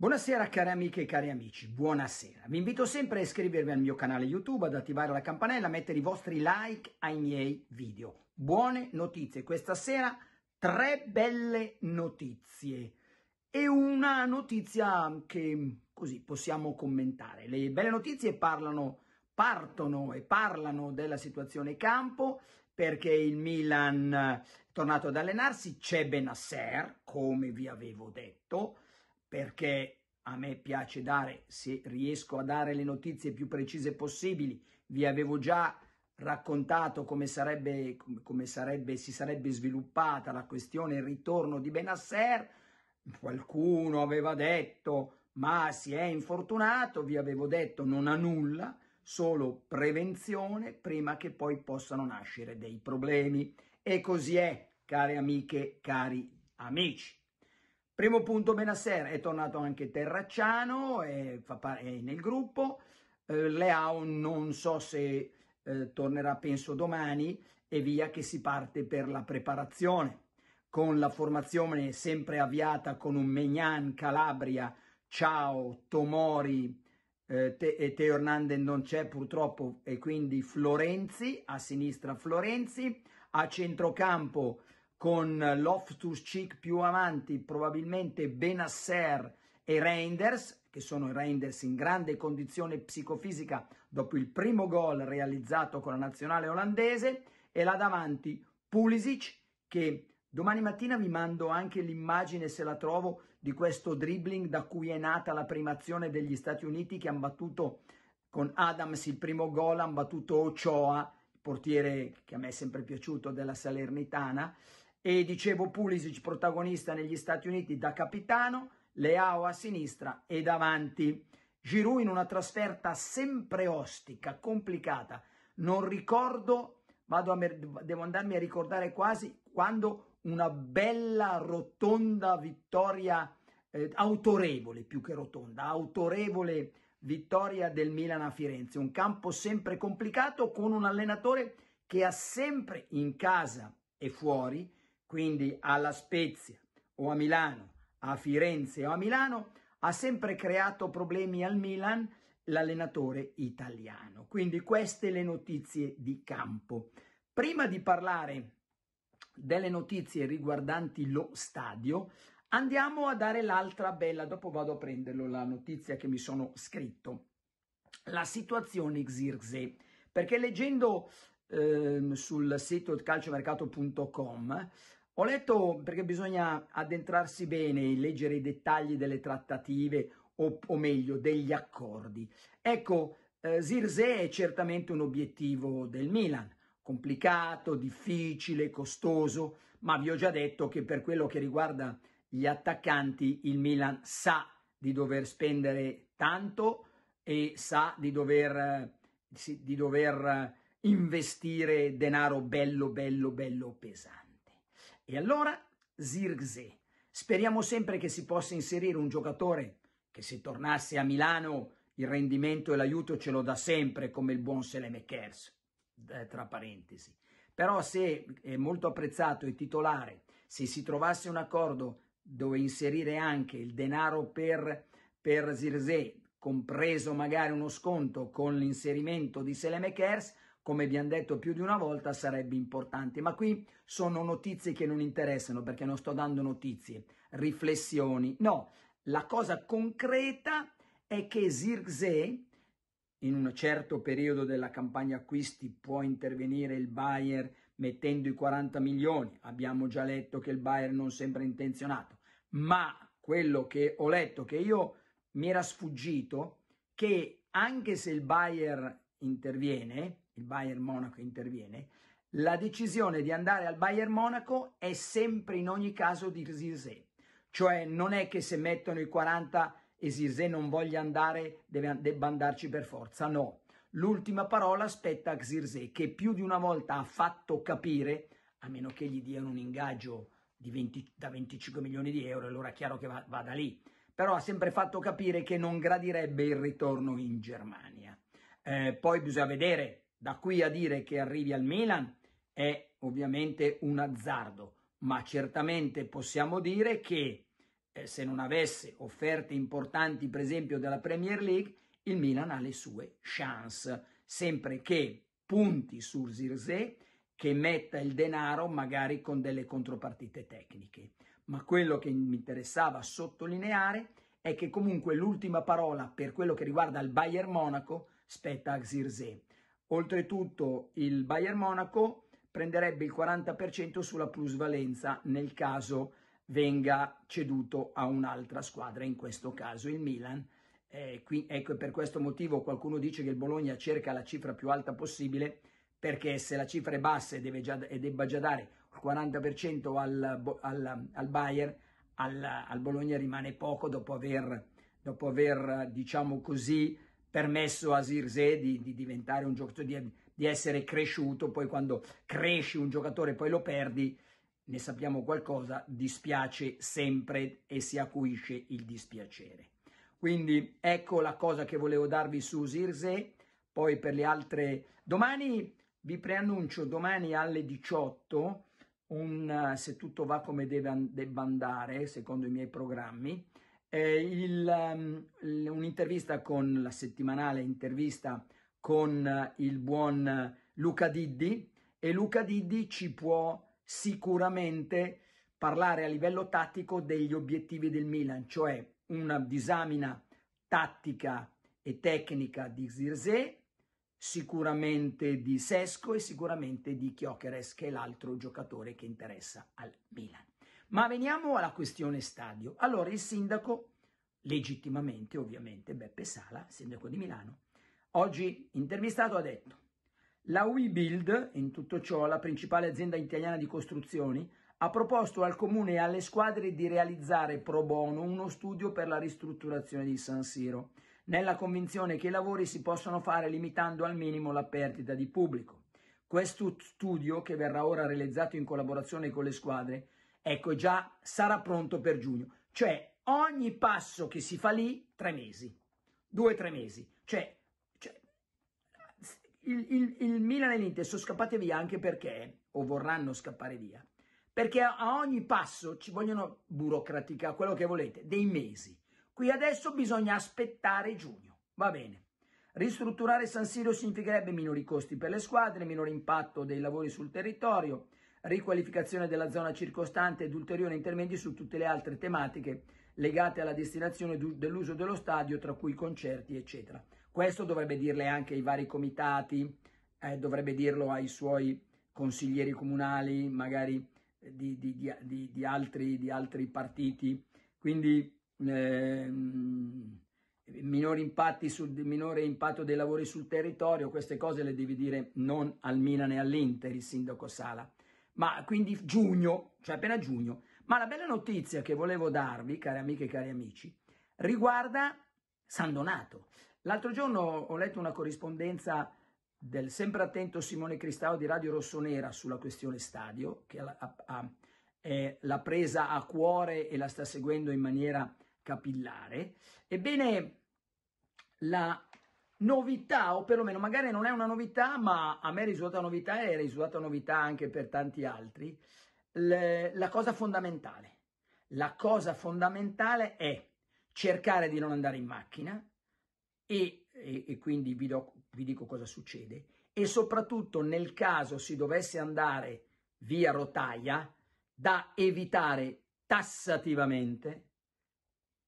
Buonasera cari amiche e cari amici, buonasera. Vi invito sempre a iscrivervi al mio canale YouTube, ad attivare la campanella, a mettere i vostri like ai miei video. Buone notizie, questa sera tre belle notizie e una notizia che così possiamo commentare. Le belle notizie parlano, partono e parlano della situazione campo perché il Milan eh, è tornato ad allenarsi, c'è Benasser, come vi avevo detto, perché a me piace dare, se riesco a dare le notizie più precise possibili, vi avevo già raccontato come, sarebbe, come sarebbe, si sarebbe sviluppata la questione il ritorno di Benasser, qualcuno aveva detto ma si è infortunato, vi avevo detto non ha nulla, solo prevenzione prima che poi possano nascere dei problemi. E così è, care amiche, cari amici. Primo punto, Benasser è tornato anche Terracciano, è, eh, è nel gruppo. Eh, Leao non so se eh, tornerà, penso domani, e via che si parte per la preparazione. Con la formazione sempre avviata con un Megnan, Calabria, Ciao, Tomori, eh, Te Teo Hernandez non c'è purtroppo e quindi Florenzi, a sinistra Florenzi, a centrocampo con Loftus Cheek più avanti, probabilmente Benasser e Reinders, che sono i Reinders in grande condizione psicofisica dopo il primo gol realizzato con la nazionale olandese, e là davanti Pulisic, che domani mattina vi mando anche l'immagine, se la trovo, di questo dribbling da cui è nata la primazione degli Stati Uniti che hanno battuto con Adams il primo gol, hanno battuto Ochoa, portiere che a me è sempre piaciuto della Salernitana, e dicevo Pulisic protagonista negli Stati Uniti da capitano, Leao a sinistra e davanti. Giroud in una trasferta sempre ostica, complicata. Non ricordo, vado a devo andarmi a ricordare quasi quando una bella rotonda vittoria eh, autorevole, più che rotonda, autorevole vittoria del Milan a Firenze. Un campo sempre complicato con un allenatore che ha sempre in casa e fuori quindi alla Spezia o a Milano, a Firenze o a Milano, ha sempre creato problemi al Milan l'allenatore italiano. Quindi queste le notizie di campo. Prima di parlare delle notizie riguardanti lo stadio, andiamo a dare l'altra bella, dopo vado a prenderlo la notizia che mi sono scritto. La situazione Xirze, perché leggendo eh, sul sito calciomercato.com ho letto perché bisogna addentrarsi bene e leggere i dettagli delle trattative o, o meglio degli accordi. Ecco, eh, Zirze è certamente un obiettivo del Milan, complicato, difficile, costoso, ma vi ho già detto che per quello che riguarda gli attaccanti il Milan sa di dover spendere tanto e sa di dover, di dover eh, investire denaro bello, bello, bello pesante. E allora Zirgze. Speriamo sempre che si possa inserire un giocatore che se tornasse a Milano il rendimento e l'aiuto ce lo dà sempre come il buon Selemekers, eh, tra parentesi. Però se è molto apprezzato e titolare, se si trovasse un accordo dove inserire anche il denaro per, per Zirze, compreso magari uno sconto con l'inserimento di Selemekers, come abbiamo detto più di una volta, sarebbe importante. Ma qui sono notizie che non interessano perché non sto dando notizie, riflessioni. No, la cosa concreta è che Zirgze, in un certo periodo della campagna acquisti, può intervenire il Bayer mettendo i 40 milioni. Abbiamo già letto che il Bayer non sembra intenzionato, ma quello che ho letto, che io mi era sfuggito, che anche se il Bayer interviene, il Bayern Monaco interviene, la decisione di andare al Bayern Monaco è sempre in ogni caso di Zirze, cioè non è che se mettono i 40 e Zirze non voglia andare deve, debba andarci per forza, no. L'ultima parola spetta a Xirze che più di una volta ha fatto capire, a meno che gli diano un ingaggio 20, da 25 milioni di euro, allora è chiaro che va, vada lì, però ha sempre fatto capire che non gradirebbe il ritorno in Germania. Eh, poi bisogna vedere da qui a dire che arrivi al Milan è ovviamente un azzardo, ma certamente possiamo dire che eh, se non avesse offerte importanti, per esempio della Premier League, il Milan ha le sue chance, sempre che punti su Zirze che metta il denaro magari con delle contropartite tecniche. Ma quello che mi interessava sottolineare è che comunque l'ultima parola per quello che riguarda il Bayern Monaco spetta a Zirze Oltretutto il Bayern Monaco prenderebbe il 40% sulla plusvalenza nel caso venga ceduto a un'altra squadra, in questo caso il Milan. Eh, qui, ecco, per questo motivo qualcuno dice che il Bologna cerca la cifra più alta possibile, perché se la cifra è bassa e, già, e debba già dare il 40% al, al, al Bayern, al, al, Bologna rimane poco dopo aver, dopo aver diciamo così, permesso a Zirze di, di, diventare un giocatore, di, di, essere cresciuto, poi quando cresci un giocatore e poi lo perdi, ne sappiamo qualcosa, dispiace sempre e si acuisce il dispiacere. Quindi ecco la cosa che volevo darvi su Zirze, poi per le altre... Domani vi preannuncio, domani alle 18, un, eh, se tutto va come deve, debba andare, secondo i miei programmi, eh, il, um, un'intervista con la settimanale intervista con uh, il buon uh, Luca Diddi e Luca Diddi ci può sicuramente parlare a livello tattico degli obiettivi del Milan, cioè una disamina tattica e tecnica di Zirze, sicuramente di Sesco e sicuramente di Chiocheres, che è l'altro giocatore che interessa al Milan. Ma veniamo alla questione stadio. Allora, il sindaco, legittimamente ovviamente, Beppe Sala, sindaco di Milano, oggi intervistato ha detto la WeBuild, in tutto ciò la principale azienda italiana di costruzioni, ha proposto al comune e alle squadre di realizzare pro bono uno studio per la ristrutturazione di San Siro, nella convinzione che i lavori si possano fare limitando al minimo la perdita di pubblico. Questo studio, che verrà ora realizzato in collaborazione con le squadre, ecco già sarà pronto per giugno. Cioè ogni passo che si fa lì, tre mesi, due o tre mesi. Cioè, cioè il, il, il Milan e l'Inter sono scappate via anche perché, o vorranno scappare via, perché a ogni passo ci vogliono burocratica, quello che volete, dei mesi. Qui adesso bisogna aspettare giugno, va bene. Ristrutturare San Siro significherebbe minori costi per le squadre, minore impatto dei lavori sul territorio, riqualificazione della zona circostante ed ulteriori interventi su tutte le altre tematiche legate alla destinazione dell'uso dello stadio, tra cui concerti, eccetera. Questo dovrebbe dirle anche ai vari comitati, eh, dovrebbe dirlo ai suoi consiglieri comunali, magari eh, di, di, di, di altri, altri, partiti. Quindi eh, minore, impatti sul, minore impatto dei lavori sul territorio, queste cose le devi dire non al Milan e all'Inter, il sindaco Sala ma quindi giugno, cioè appena giugno. Ma la bella notizia che volevo darvi, cari amiche e cari amici, riguarda San Donato. L'altro giorno ho letto una corrispondenza del sempre attento Simone Cristao di Radio Rossonera sulla questione stadio, che l'ha presa a cuore e la sta seguendo in maniera capillare. Ebbene, la novità, o perlomeno magari non è una novità, ma a me è risultata novità e è risultata novità anche per tanti altri, le, la cosa fondamentale. La cosa fondamentale è cercare di non andare in macchina e, e, e quindi vi, do, vi dico cosa succede e soprattutto nel caso si dovesse andare via rotaia da evitare tassativamente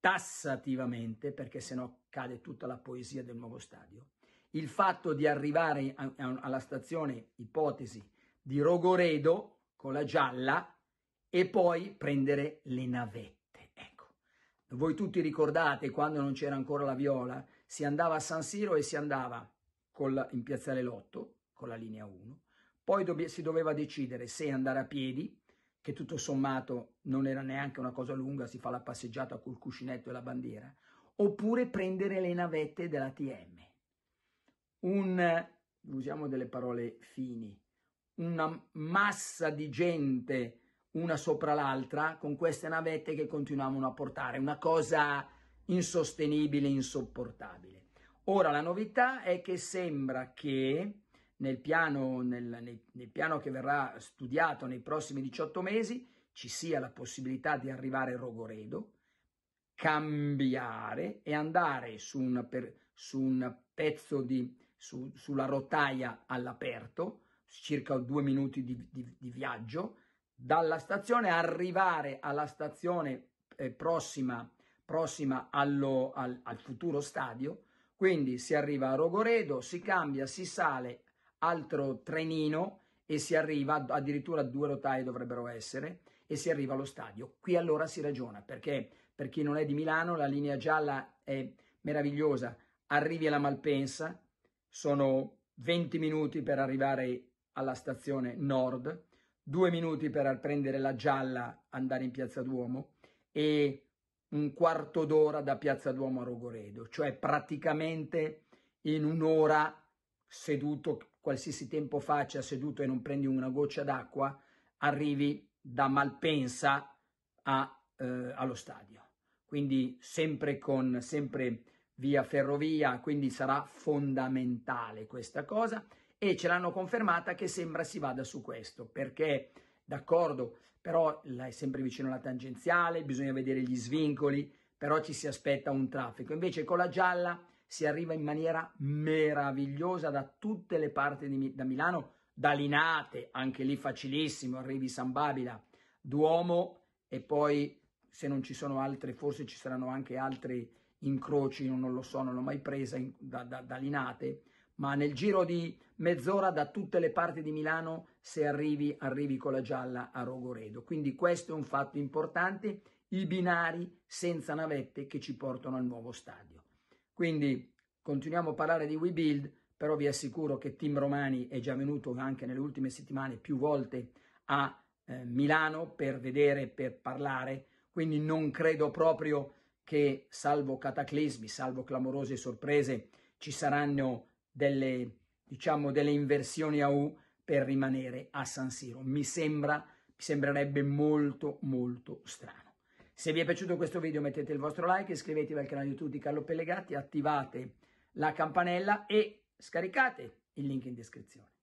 tassativamente, perché sennò cade tutta la poesia del nuovo stadio, il fatto di arrivare a, a, alla stazione, ipotesi, di Rogoredo con la gialla e poi prendere le navette. Ecco, voi tutti ricordate quando non c'era ancora la viola, si andava a San Siro e si andava la, in Piazzale Lotto con la linea 1, poi dove, si doveva decidere se andare a piedi che tutto sommato non era neanche una cosa lunga, si fa la passeggiata col cuscinetto e la bandiera, oppure prendere le navette della TM. Un, usiamo delle parole fini, una massa di gente una sopra l'altra con queste navette che continuavano a portare, una cosa insostenibile, insopportabile. Ora la novità è che sembra che nel piano, nel, nel, nel piano che verrà studiato nei prossimi 18 mesi ci sia la possibilità di arrivare a Rogoredo, cambiare e andare su un, per, su un pezzo di, su, sulla rotaia all'aperto, circa due minuti di, di, di, viaggio, dalla stazione arrivare alla stazione eh, prossima, prossima allo, al, al futuro stadio, quindi si arriva a Rogoredo, si cambia, si sale altro trenino e si arriva, addirittura due rotaie dovrebbero essere, e si arriva allo stadio. Qui allora si ragiona, perché per chi non è di Milano la linea gialla è meravigliosa. Arrivi alla Malpensa, sono 20 minuti per arrivare alla stazione nord, due minuti per prendere la gialla, andare in Piazza Duomo e un quarto d'ora da Piazza Duomo a Rogoredo, cioè praticamente in un'ora seduto qualsiasi tempo faccia seduto e non prendi una goccia d'acqua, arrivi da Malpensa a, eh, allo stadio. Quindi sempre con sempre via ferrovia, quindi sarà fondamentale questa cosa e ce l'hanno confermata che sembra si vada su questo, perché d'accordo, però è sempre vicino alla tangenziale, bisogna vedere gli svincoli, però ci si aspetta un traffico. Invece con la gialla si arriva in maniera meravigliosa da tutte le parti di, da Milano, da Linate, anche lì facilissimo, arrivi San Babila, Duomo e poi se non ci sono altre, forse ci saranno anche altri incroci, non lo so, non l'ho mai presa in, da, da, da Linate, ma nel giro di mezz'ora da tutte le parti di Milano, se arrivi, arrivi con la gialla a Rogoredo. Quindi questo è un fatto importante, i binari senza navette che ci portano al nuovo stadio. Quindi continuiamo a parlare di WeBuild, però vi assicuro che Tim Romani è già venuto anche nelle ultime settimane più volte a eh, Milano per vedere, per parlare, quindi non credo proprio che salvo cataclismi, salvo clamorose sorprese, ci saranno delle, diciamo, delle inversioni a U per rimanere a San Siro. Mi sembra, mi sembrerebbe molto, molto strano. Se vi è piaciuto questo video mettete il vostro like, iscrivetevi al canale YouTube di Carlo Pellegatti, attivate la campanella e scaricate il link in descrizione.